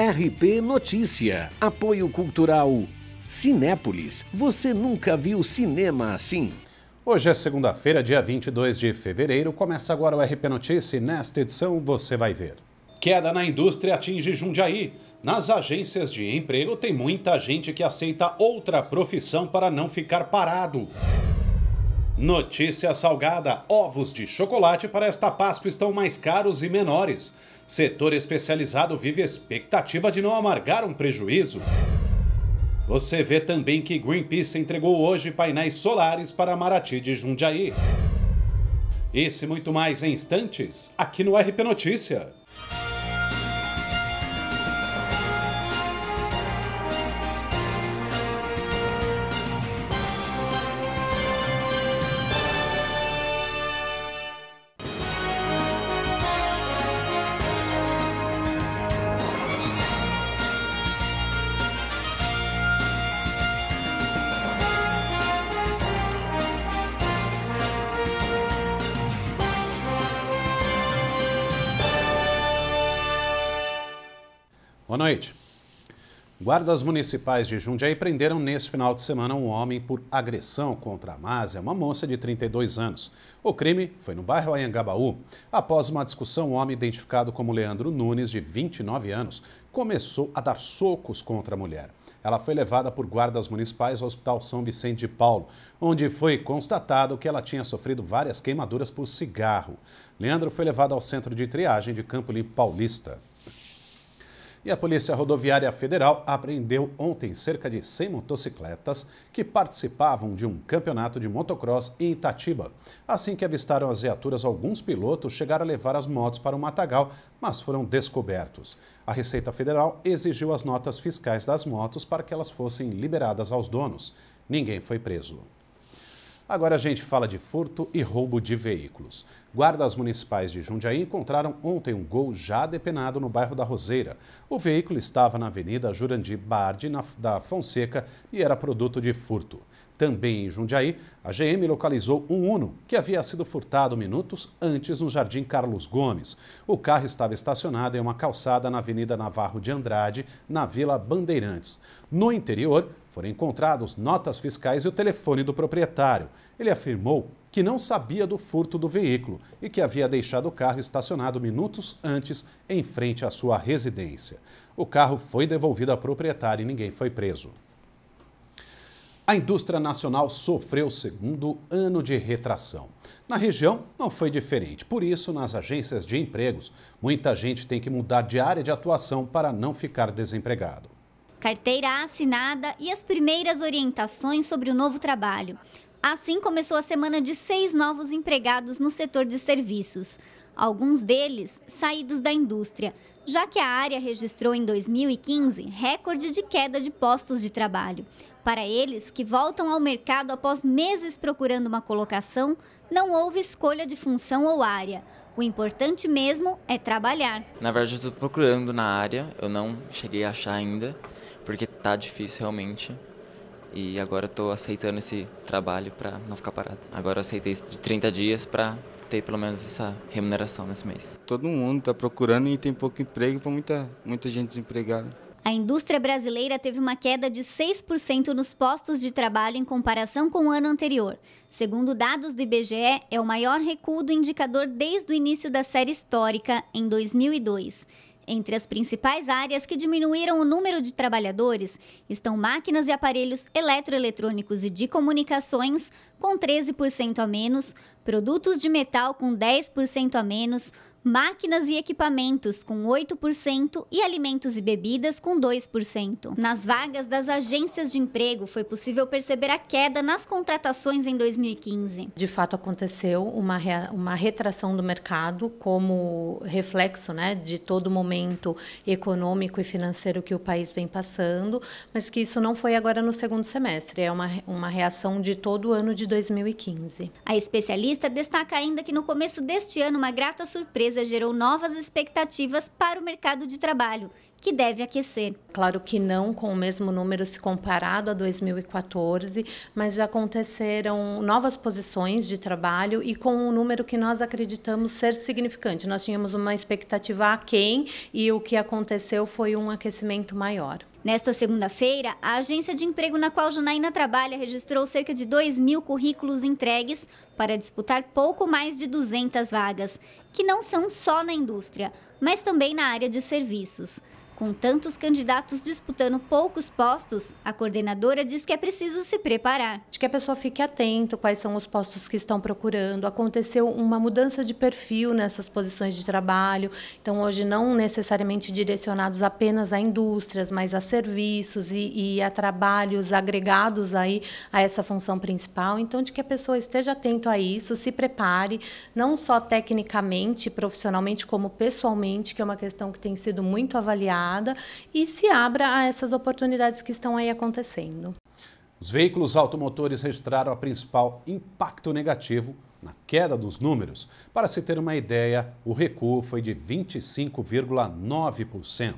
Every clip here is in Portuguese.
RP Notícia, apoio cultural. Cinépolis, você nunca viu cinema assim. Hoje é segunda-feira, dia 22 de fevereiro. Começa agora o RP Notícia e nesta edição você vai ver. Queda na indústria atinge Jundiaí. Nas agências de emprego tem muita gente que aceita outra profissão para não ficar parado. Notícia salgada: ovos de chocolate para esta Páscoa estão mais caros e menores. Setor especializado vive expectativa de não amargar um prejuízo. Você vê também que Greenpeace entregou hoje painéis solares para Maraty de Jundiaí. Esse muito mais em instantes, aqui no RP Notícia. Boa noite. Guardas municipais de Jundiaí prenderam nesse final de semana um homem por agressão contra a Másia, uma moça de 32 anos. O crime foi no bairro Ayangabaú. Após uma discussão, um homem identificado como Leandro Nunes, de 29 anos, começou a dar socos contra a mulher. Ela foi levada por guardas municipais ao Hospital São Vicente de Paulo, onde foi constatado que ela tinha sofrido várias queimaduras por cigarro. Leandro foi levado ao centro de triagem de Campo Limpo Paulista. E a Polícia Rodoviária Federal apreendeu ontem cerca de 100 motocicletas que participavam de um campeonato de motocross em Itatiba. Assim que avistaram as viaturas, alguns pilotos chegaram a levar as motos para o matagal, mas foram descobertos. A Receita Federal exigiu as notas fiscais das motos para que elas fossem liberadas aos donos. Ninguém foi preso. Agora a gente fala de furto e roubo de veículos. Guardas municipais de Jundiaí encontraram ontem um gol já depenado no bairro da Roseira. O veículo estava na Avenida Jurandir Bardi, na, da Fonseca, e era produto de furto. Também em Jundiaí, a GM localizou um Uno que havia sido furtado minutos antes no Jardim Carlos Gomes. O carro estava estacionado em uma calçada na Avenida Navarro de Andrade, na Vila Bandeirantes. No interior, foram encontrados notas fiscais e o telefone do proprietário. Ele afirmou que não sabia do furto do veículo e que havia deixado o carro estacionado minutos antes em frente à sua residência. O carro foi devolvido ao proprietário e ninguém foi preso. A indústria nacional sofreu o segundo ano de retração. Na região não foi diferente, por isso, nas agências de empregos, muita gente tem que mudar de área de atuação para não ficar desempregado. Carteira assinada e as primeiras orientações sobre o novo trabalho. Assim começou a semana de seis novos empregados no setor de serviços. Alguns deles saídos da indústria, já que a área registrou em 2015 recorde de queda de postos de trabalho. Para eles, que voltam ao mercado após meses procurando uma colocação, não houve escolha de função ou área. O importante mesmo é trabalhar. Na verdade, eu estou procurando na área, eu não cheguei a achar ainda, porque está difícil realmente. E agora estou aceitando esse trabalho para não ficar parado. Agora eu aceitei de 30 dias para ter pelo menos essa remuneração nesse mês. Todo mundo está procurando e tem pouco emprego para muita, muita gente desempregada. A indústria brasileira teve uma queda de 6% nos postos de trabalho em comparação com o ano anterior. Segundo dados do IBGE, é o maior recuo do indicador desde o início da série histórica, em 2002. Entre as principais áreas que diminuíram o número de trabalhadores estão máquinas e aparelhos eletroeletrônicos e de comunicações, com 13% a menos, produtos de metal com 10% a menos, máquinas e equipamentos com 8% e alimentos e bebidas com 2%. Nas vagas das agências de emprego foi possível perceber a queda nas contratações em 2015. De fato aconteceu uma, uma retração do mercado como reflexo né, de todo o momento econômico e financeiro que o país vem passando, mas que isso não foi agora no segundo semestre, é uma, uma reação de todo o ano de 2015. A especialista destaca ainda que no começo deste ano uma grata surpresa incerteza gerou novas expectativas para o mercado de trabalho, que deve aquecer. Claro que não com o mesmo número se comparado a 2014, mas já aconteceram novas posições de trabalho e com um número que nós acreditamos ser significante. Nós tínhamos uma expectativa aquém e o que aconteceu foi um aquecimento maior. Nesta segunda-feira, a agência de emprego na qual Janaína trabalha registrou cerca de 2 mil currículos entregues para disputar pouco mais de 200 vagas, que não são só na indústria, mas também na área de serviços. Com tantos candidatos disputando poucos postos, a coordenadora diz que é preciso se preparar. De que a pessoa fique atenta quais são os postos que estão procurando. Aconteceu uma mudança de perfil nessas posições de trabalho, então hoje não necessariamente direcionados apenas a indústrias, mas a serviços e, e a trabalhos agregados aí a essa função principal. Então, de que a pessoa esteja atento a isso, se prepare, não só tecnicamente, profissionalmente, como pessoalmente, que é uma questão que tem sido muito avaliada e se abra a essas oportunidades que estão aí acontecendo. Os veículos automotores registraram a principal impacto negativo na queda dos números. Para se ter uma ideia, o recuo foi de 25,9%.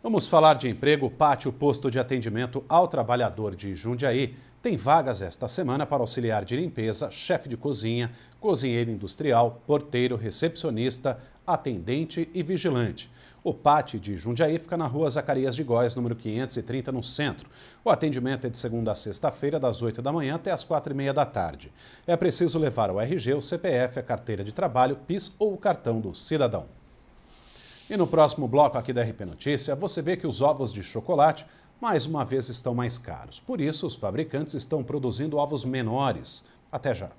Vamos falar de emprego. Pátio Posto de Atendimento ao Trabalhador de Jundiaí tem vagas esta semana para auxiliar de limpeza, chefe de cozinha, cozinheiro industrial, porteiro, recepcionista, atendente e vigilante. O PAT de Jundiaí fica na rua Zacarias de Góes, número 530, no centro. O atendimento é de segunda a sexta-feira, das 8 da manhã até as 4 e meia da tarde. É preciso levar o RG, o CPF, a carteira de trabalho, PIS ou o cartão do cidadão. E no próximo bloco aqui da RP Notícia, você vê que os ovos de chocolate mais uma vez estão mais caros. Por isso, os fabricantes estão produzindo ovos menores. Até já!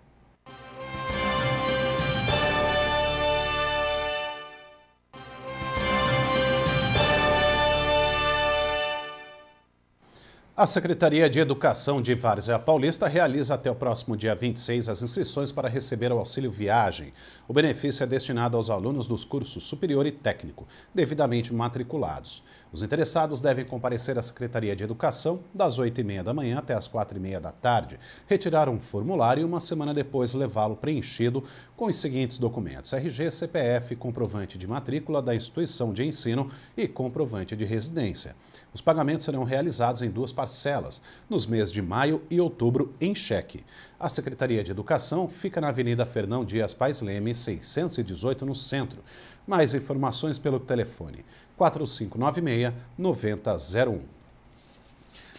A Secretaria de Educação de Várzea Paulista realiza até o próximo dia 26 as inscrições para receber o auxílio viagem. O benefício é destinado aos alunos dos cursos superior e técnico, devidamente matriculados. Os interessados devem comparecer à Secretaria de Educação das 8h30 da manhã até as 4h30 da tarde, retirar um formulário e uma semana depois levá-lo preenchido com os seguintes documentos: RG, CPF, comprovante de matrícula da instituição de ensino e comprovante de residência. Os pagamentos serão realizados em duas parcelas, nos meses de maio e outubro, em cheque. A Secretaria de Educação fica na Avenida Fernão Dias Pais Leme, 618, no centro. Mais informações pelo telefone 4596 9001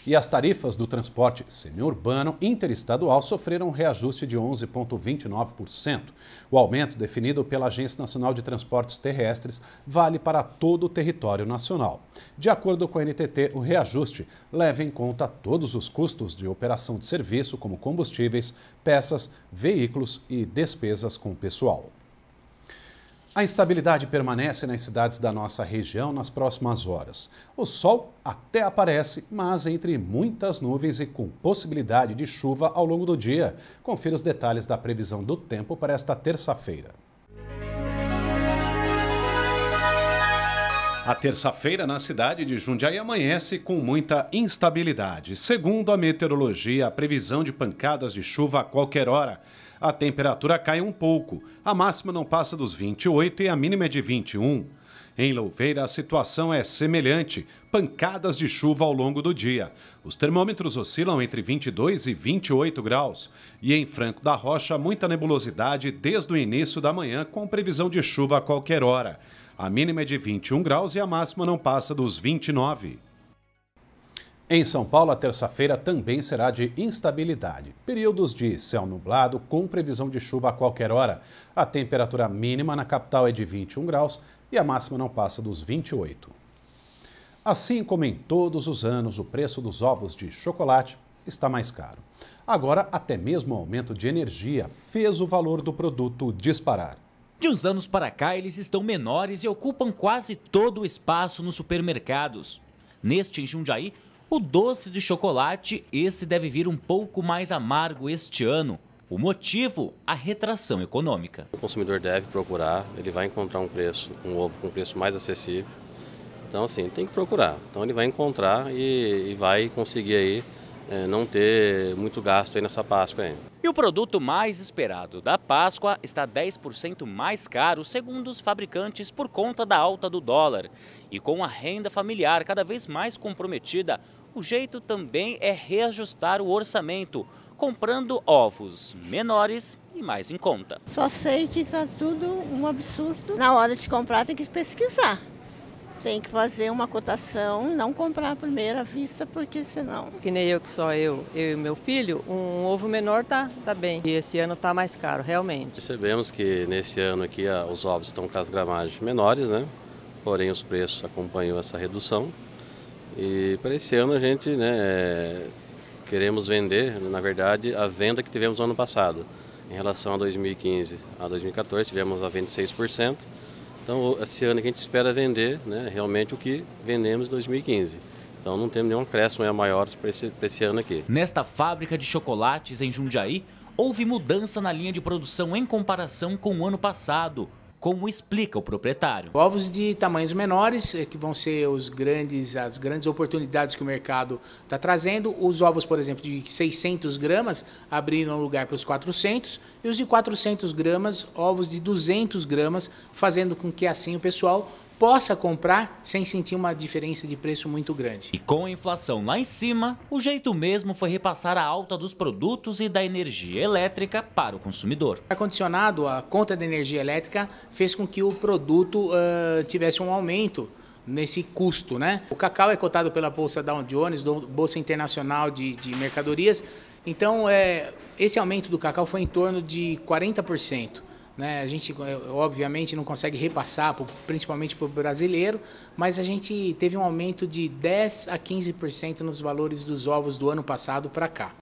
e as tarifas do transporte semiurbano interestadual sofreram um reajuste de 11,29%. O aumento, definido pela Agência Nacional de Transportes Terrestres, vale para todo o território nacional. De acordo com a NTT, o reajuste leva em conta todos os custos de operação de serviço, como combustíveis, peças, veículos e despesas com pessoal. A instabilidade permanece nas cidades da nossa região nas próximas horas. O sol até aparece, mas entre muitas nuvens e com possibilidade de chuva ao longo do dia. Confira os detalhes da previsão do tempo para esta terça-feira. A terça-feira na cidade de Jundiaí amanhece com muita instabilidade. Segundo a meteorologia, a previsão de pancadas de chuva a qualquer hora a temperatura cai um pouco. A máxima não passa dos 28 e a mínima é de 21. Em Louveira, a situação é semelhante, pancadas de chuva ao longo do dia. Os termômetros oscilam entre 22 e 28 graus. E em Franco da Rocha, muita nebulosidade desde o início da manhã, com previsão de chuva a qualquer hora. A mínima é de 21 graus e a máxima não passa dos 29. Em São Paulo, a terça-feira também será de instabilidade. Períodos de céu nublado com previsão de chuva a qualquer hora. A temperatura mínima na capital é de 21 graus e a máxima não passa dos 28. Assim como em todos os anos, o preço dos ovos de chocolate está mais caro. Agora, até mesmo o aumento de energia fez o valor do produto disparar. De uns anos para cá, eles estão menores e ocupam quase todo o espaço nos supermercados. Neste, em Jundiaí, o doce de chocolate, esse deve vir um pouco mais amargo este ano. O motivo? A retração econômica. O consumidor deve procurar, ele vai encontrar um preço, um ovo com um preço mais acessível. Então, assim, tem que procurar. Então, ele vai encontrar e, e vai conseguir aí é, não ter muito gasto aí nessa Páscoa ainda. E o produto mais esperado da Páscoa está 10% mais caro, segundo os fabricantes, por conta da alta do dólar. E com a renda familiar cada vez mais comprometida, o jeito também é reajustar o orçamento, comprando ovos menores e mais em conta. Só sei que está tudo um absurdo. Na hora de comprar tem que pesquisar tem que fazer uma cotação, não comprar à primeira vista, porque senão. Que nem eu que só eu, eu e meu filho, um ovo menor tá, tá bem. E esse ano tá mais caro, realmente. Percebemos que nesse ano aqui ah, os ovos estão com as gramagens menores, né? Porém os preços acompanham essa redução. E para esse ano a gente né, queremos vender, na verdade, a venda que tivemos no ano passado. Em relação a 2015 a 2014, tivemos a 26%. Então, esse ano é que a gente espera vender né, realmente o que vendemos em 2015. Então não temos nenhum acréscimo maior para esse, esse, ano aqui. Nesta fábrica de chocolates em Jundiaí, houve mudança na linha de produção em comparação com o ano passado como explica o proprietário. Ovos de tamanhos menores, eh, que vão ser os grandes, as grandes oportunidades que o mercado está trazendo. Os ovos, por exemplo, de 600 gramas abriram lugar para os 400 e os de 400 gramas, ovos de 200 gramas, fazendo com que assim o pessoal possa comprar sem sentir uma diferença de preço muito grande. E com a inflação lá em cima, o jeito mesmo foi repassar a alta dos produtos e da energia elétrica para o consumidor. Acondicionado, a conta da energia elétrica fez com que o produto uh, tivesse um aumento nesse custo, né? O cacau é cotado pela Bolsa Dow Jones, Bolsa Internacional de, de Mercadorias. Então, é, esse aumento do cacau foi em torno de 40%. Né? A gente, é, obviamente, não consegue repassar, principalmente para o brasileiro, mas a gente teve um aumento de 10% a 15% nos valores dos ovos do ano passado para cá.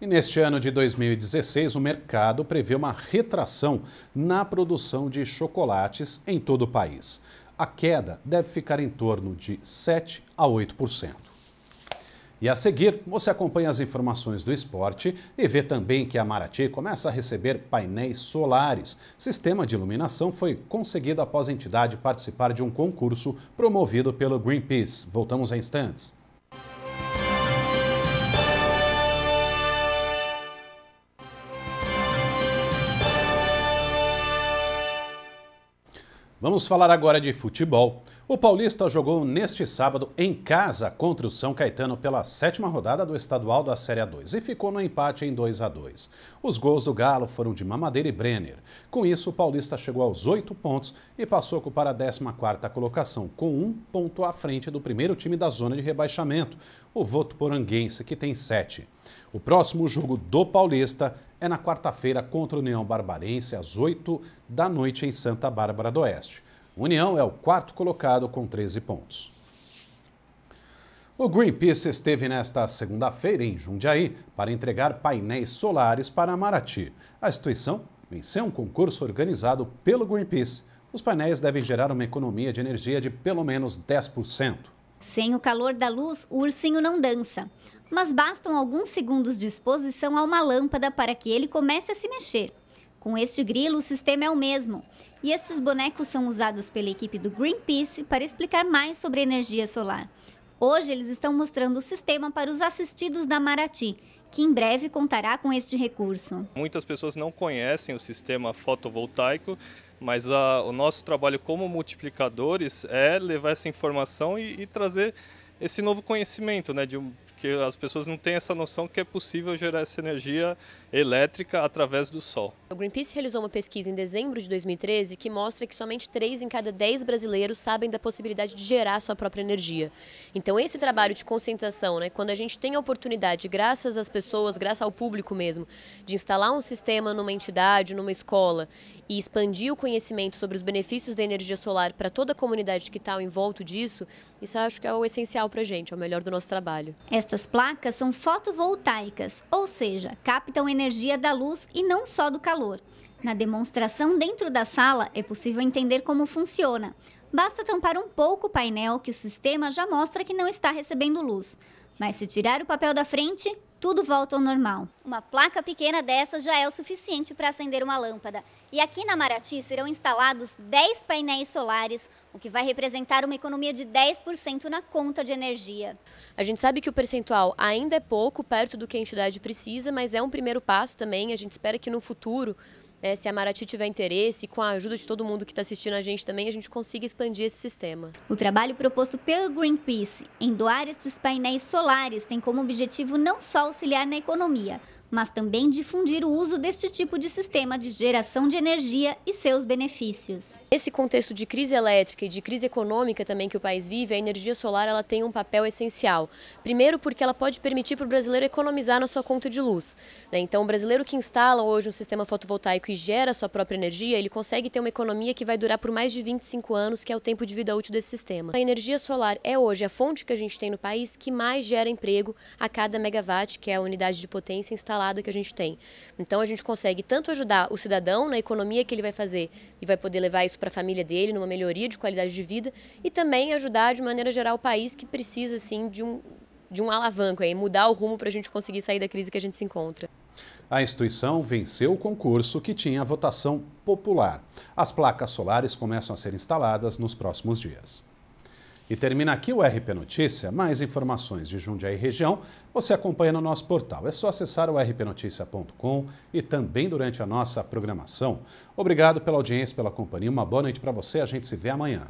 E neste ano de 2016, o mercado prevê uma retração na produção de chocolates em todo o país. A queda deve ficar em torno de 7 a 8%. E a seguir, você acompanha as informações do esporte e vê também que a Maraty começa a receber painéis solares. Sistema de iluminação foi conseguido após a entidade participar de um concurso promovido pelo Greenpeace. Voltamos a instantes. Vamos falar agora de futebol. O Paulista jogou neste sábado em casa contra o São Caetano pela sétima rodada do estadual da Série A2 e ficou no empate em 2 a 2. Os gols do Galo foram de Mamadeira e Brenner. Com isso, o Paulista chegou aos oito pontos e passou a ocupar a 14ª colocação, com um ponto à frente do primeiro time da zona de rebaixamento, o Poranguense, que tem sete. O próximo jogo do Paulista é na quarta-feira contra o União Barbarense, às 8 da noite em Santa Bárbara do Oeste. União é o quarto colocado com 13 pontos. O Greenpeace esteve nesta segunda-feira em Jundiaí para entregar painéis solares para Maraty. A instituição venceu um concurso organizado pelo Greenpeace. Os painéis devem gerar uma economia de energia de pelo menos 10%. Sem o calor da luz, o ursinho não dança. Mas bastam alguns segundos de exposição a uma lâmpada para que ele comece a se mexer. Com este grilo, o sistema é o mesmo. E estes bonecos são usados pela equipe do Greenpeace para explicar mais sobre energia solar. Hoje eles estão mostrando o sistema para os assistidos da Maraty, que em breve contará com este recurso. Muitas pessoas não conhecem o sistema fotovoltaico, mas a, o nosso trabalho como multiplicadores é levar essa informação e, e trazer esse novo conhecimento, né, de, porque as pessoas não têm essa noção que é possível gerar essa energia elétrica através do sol. O Greenpeace realizou uma pesquisa em dezembro de 2013 que mostra que somente 3 em cada 10 brasileiros sabem da possibilidade de gerar sua própria energia. Então esse trabalho de conscientização, né, quando a gente tem a oportunidade, graças às pessoas, graças ao público mesmo, de instalar um sistema numa entidade, numa escola e expandir o conhecimento sobre os benefícios da energia solar para toda a comunidade que está em volta disso, isso acho que é o essencial para a gente, é o melhor do nosso trabalho. Esta estas placas são fotovoltaicas, ou seja, captam energia da luz e não só do calor. Na demonstração dentro da sala é possível entender como funciona. Basta tampar um pouco o painel que o sistema já mostra que não está recebendo luz. Mas se tirar o papel da frente, tudo volta ao normal. Uma placa pequena dessa já é o suficiente para acender uma lâmpada. E aqui na Marati serão instalados 10 painéis solares, o que vai representar uma economia de 10% na conta de energia. A gente sabe que o percentual ainda é pouco, perto do que a entidade precisa, mas é um primeiro passo também. A gente espera que no futuro é, se a Maraty tiver interesse, com a ajuda de todo mundo que está assistindo a gente também, a gente consiga expandir esse sistema. O trabalho proposto pelo Greenpeace em doar estes painéis solares tem como objetivo não só auxiliar na economia, mas também difundir o uso deste tipo de sistema de geração de energia e seus benefícios. Esse contexto de crise elétrica e de crise econômica também que o país vive, a energia solar ela tem um papel essencial. Primeiro porque ela pode permitir para o brasileiro economizar na sua conta de luz. Né? Então o brasileiro que instala hoje um sistema fotovoltaico e gera sua própria energia, ele consegue ter uma economia que vai durar por mais de 25 anos, que é o tempo de vida útil desse sistema. A energia solar é hoje a fonte que a gente tem no país que mais gera emprego a cada megawatt, que é a unidade de potência instalada escalada que a gente tem. Então a gente consegue tanto ajudar o cidadão na economia que ele vai fazer e vai poder levar isso para a família dele, numa melhoria de qualidade de vida, e também ajudar de maneira geral o país que precisa assim de um de um alavanco, aí, mudar o rumo para a gente conseguir sair da crise que a gente se encontra. A instituição venceu o concurso que tinha a votação popular. As placas solares começam a ser instaladas nos próximos dias. E termina aqui o RP Notícia. Mais informações de Jundiaí região você acompanha no nosso portal. É só acessar o rpnoticia.com e também durante a nossa programação. Obrigado pela audiência, pela companhia. Uma boa noite para você. A gente se vê amanhã.